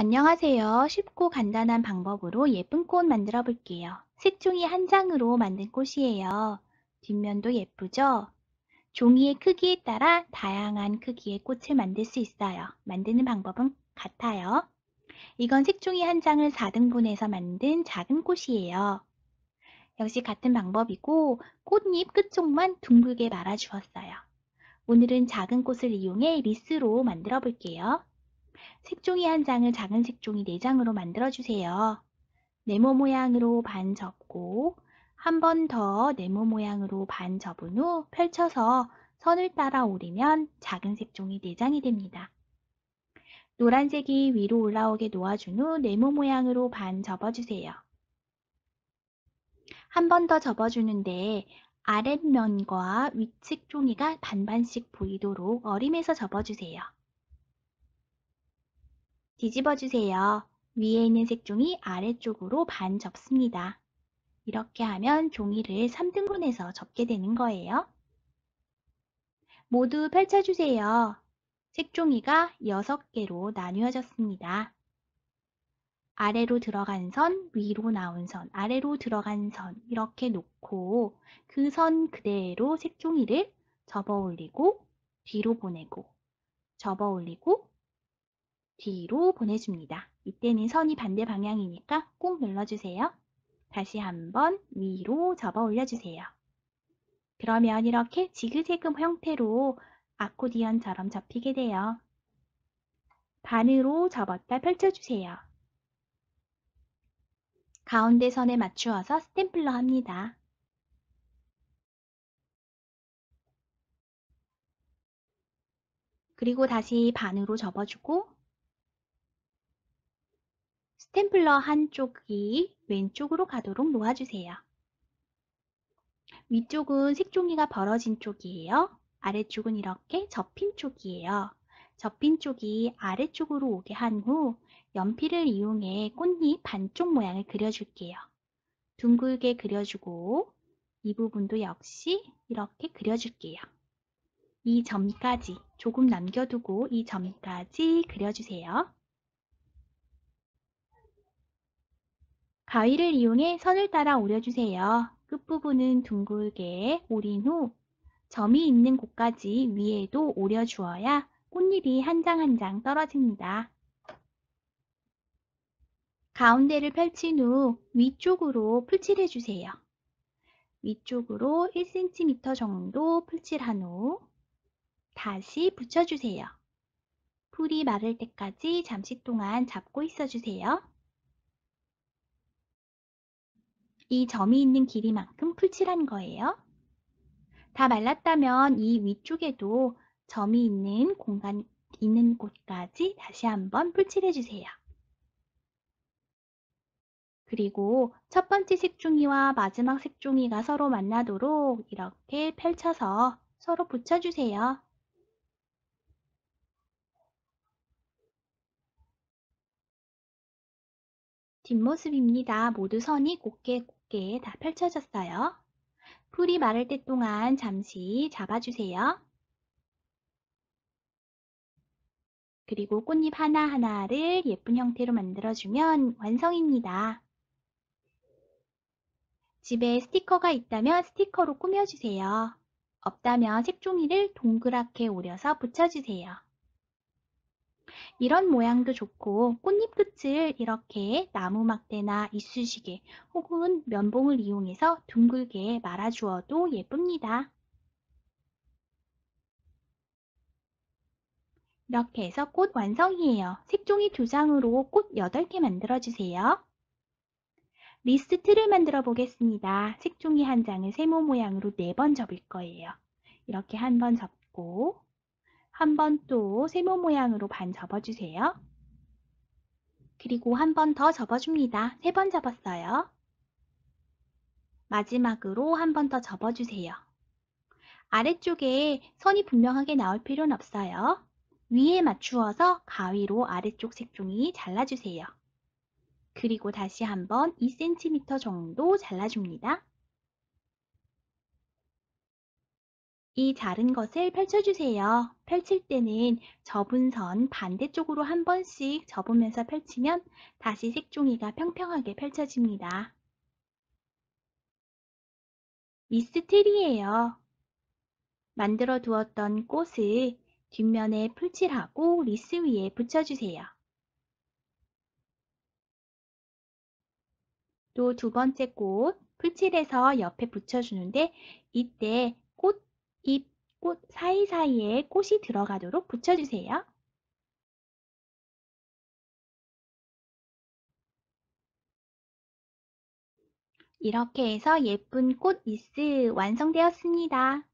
안녕하세요. 쉽고 간단한 방법으로 예쁜 꽃 만들어 볼게요. 색종이 한 장으로 만든 꽃이에요. 뒷면도 예쁘죠? 종이의 크기에 따라 다양한 크기의 꽃을 만들 수 있어요. 만드는 방법은 같아요. 이건 색종이 한 장을 4등분해서 만든 작은 꽃이에요. 역시 같은 방법이고 꽃잎 끝쪽만 둥글게 말아주었어요. 오늘은 작은 꽃을 이용해 리스로 만들어 볼게요. 색종이 한 장을 작은 색종이 4장으로 만들어주세요. 네모 모양으로 반 접고 한 번 더 네모 모양으로 반 접은 후 펼쳐서 선을 따라 오르면 작은 색종이 4장이 됩니다. 노란색이 위로 올라오게 놓아준 후 네모 모양으로 반 접어주세요. 한 번 더 접어주는데 아랫면과 위측 종이가 반반씩 보이도록 어림에서 접어주세요. 뒤집어 주세요. 위에 있는 색종이 아래쪽으로 반 접습니다. 이렇게 하면 종이를 3등분해서 접게 되는 거예요. 모두 펼쳐주세요. 색종이가 6개로 나뉘어졌습니다. 아래로 들어간 선, 위로 나온 선, 아래로 들어간 선 이렇게 놓고 그 선 그대로 색종이를 접어 올리고 뒤로 보내고 접어 올리고 뒤로 보내줍니다. 이때는 선이 반대 방향이니까 꾹 눌러주세요. 다시 한번 위로 접어 올려주세요. 그러면 이렇게 지그재그 형태로 아코디언처럼 접히게 돼요. 반으로 접었다 펼쳐주세요. 가운데 선에 맞추어서 스탬플러 합니다. 그리고 다시 반으로 접어주고 스탬플러 한쪽이 왼쪽으로 가도록 놓아주세요. 위쪽은 색종이가 벌어진 쪽이에요. 아래쪽은 이렇게 접힌 쪽이에요. 접힌 쪽이 아래쪽으로 오게 한 후 연필을 이용해 꽃잎 반쪽 모양을 그려줄게요. 둥글게 그려주고 이 부분도 역시 이렇게 그려줄게요. 이 점까지 조금 남겨두고 이 점까지 그려주세요. 가위를 이용해 선을 따라 오려주세요. 끝부분은 둥글게 오린 후 점이 있는 곳까지 위에도 오려주어야 꽃잎이 한 장 한 장 떨어집니다. 가운데를 펼친 후 위쪽으로 풀칠해주세요. 위쪽으로 1cm 정도 풀칠한 후 다시 붙여주세요. 풀이 마를 때까지 잠시 동안 잡고 있어주세요. 이 점이 있는 길이만큼 풀칠한 거예요. 다 말랐다면 이 위쪽에도 점이 있는 공간 있는 곳까지 다시 한번 풀칠해 주세요. 그리고 첫 번째 색종이와 마지막 색종이가 서로 만나도록 이렇게 펼쳐서 서로 붙여주세요. 뒷모습입니다. 모두 선이 곱게 곱게 다 펼쳐졌어요. 풀이 마를 때 동안 잠시 잡아주세요. 그리고 꽃잎 하나하나를 예쁜 형태로 만들어주면 완성입니다. 집에 스티커가 있다면 스티커로 꾸며주세요. 없다면 색종이를 동그랗게 오려서 붙여주세요. 이런 모양도 좋고 꽃잎 끝을 이렇게 나무 막대나 이쑤시개 혹은 면봉을 이용해서 둥글게 말아주어도 예쁩니다. 이렇게 해서 꽃 완성이에요. 색종이 두 장으로 꽃 8개 만들어주세요. 리스트 틀을 만들어 보겠습니다. 색종이 한 장을 세모 모양으로 4번 접을 거예요. 이렇게 한 번 접고 한번 또 세모 모양으로 반 접어주세요. 그리고 한 번 더 접어줍니다. 세 번 접었어요. 마지막으로 한 번 더 접어주세요. 아래쪽에 선이 분명하게 나올 필요는 없어요. 위에 맞추어서 가위로 아래쪽 색종이 잘라주세요. 그리고 다시 한 번 2cm 정도 잘라줍니다. 이 자른 것을 펼쳐주세요. 펼칠 때는 접은 선 반대쪽으로 한 번씩 접으면서 펼치면 다시 색종이가 평평하게 펼쳐집니다. 미스트리예요. 만들어 두었던 꽃을 뒷면에 풀칠하고 리스 위에 붙여주세요. 또 두 번째 꽃 풀칠해서 옆에 붙여주는데 이때 잎, 꽃 사이사이에 꽃이 들어가도록 붙여주세요. 이렇게 해서 예쁜 꽃 미스 완성되었습니다.